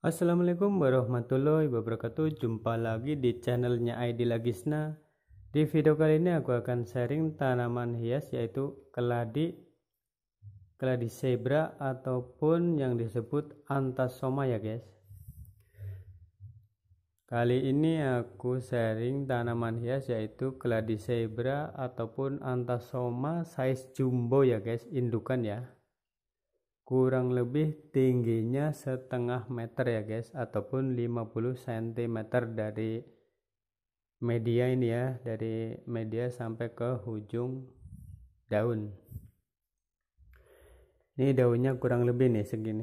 Assalamualaikum warahmatullahi wabarakatuh Jumpa lagi di channelnya ID Lagisna Di video kali ini aku akan sharing tanaman hias yaitu keladi Keladi zebra ataupun yang disebut antasoma ya guys Kali ini aku sharing tanaman hias yaitu keladi zebra ataupun antasoma size jumbo ya guys indukan ya kurang lebih tingginya setengah meter ya guys ataupun 50 cm dari media ini ya dari media sampai ke ujung daun ini daunnya kurang lebih nih segini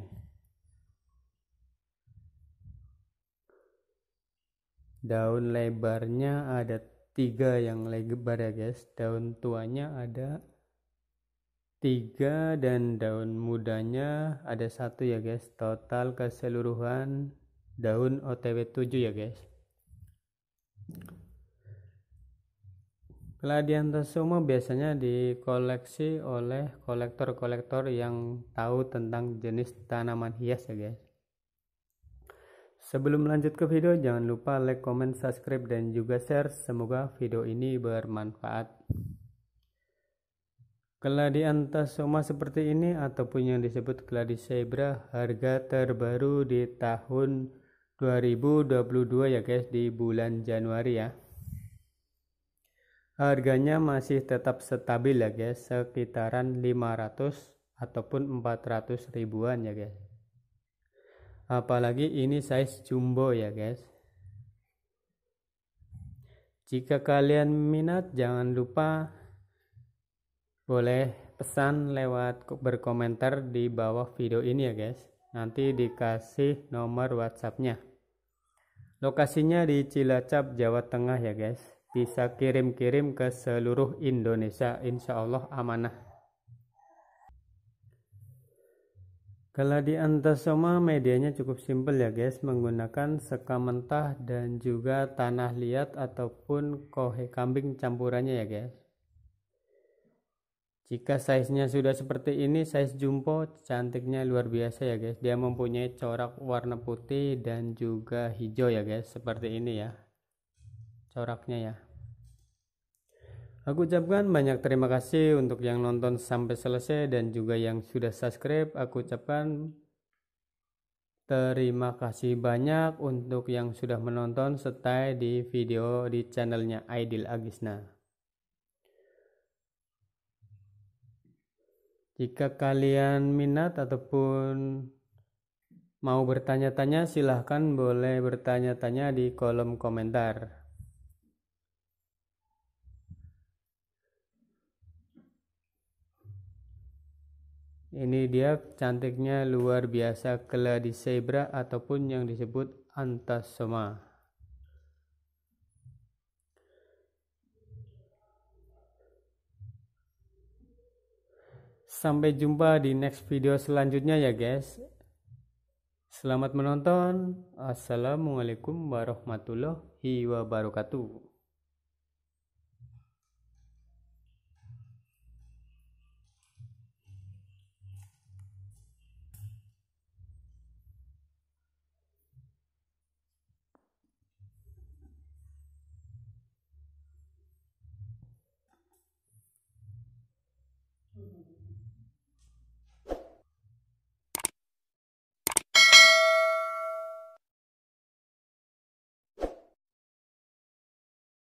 daun lebarnya ada tiga yang lebar ya guys daun tuanya ada tiga dan daun mudanya ada satu ya guys total keseluruhan daun otw 7 ya guys Gladianthus semua biasanya dikoleksi oleh kolektor-kolektor yang tahu tentang jenis tanaman hias ya guys. Sebelum lanjut ke video, jangan lupa like, comment, subscribe, dan juga share. Semoga video ini bermanfaat. Keladi antasoma seperti ini ataupun yang disebut keladi zebra harga terbaru di tahun 2022 ya guys di bulan Januari ya. Harganya masih tetap stabil ya guys sekitaran 500 ataupun 400 ribuan ya guys. Apalagi ini size jumbo ya guys. Jika kalian minat jangan lupa boleh pesan lewat berkomentar di bawah video ini ya guys nanti dikasih nomor whatsappnya lokasinya di Cilacap Jawa Tengah ya guys bisa kirim-kirim ke seluruh Indonesia insya Allah amanah kalau di antasoma medianya cukup simpel ya guys menggunakan seka mentah dan juga tanah liat ataupun kohe kambing campurannya ya guys jika size-nya sudah seperti ini, size jumbo cantiknya luar biasa ya guys. Dia mempunyai corak warna putih dan juga hijau ya guys, seperti ini ya. Coraknya ya. Aku ucapkan banyak terima kasih untuk yang nonton sampai selesai dan juga yang sudah subscribe. Aku ucapkan terima kasih banyak untuk yang sudah menonton. setai di video di channelnya Aidil Agisna. Jika kalian minat ataupun mau bertanya-tanya, silahkan boleh bertanya-tanya di kolom komentar. Ini dia cantiknya luar biasa keladi zebra ataupun yang disebut antasoma. Sampai jumpa di next video selanjutnya ya guys. Selamat menonton. Assalamualaikum warahmatullahi wabarakatuh.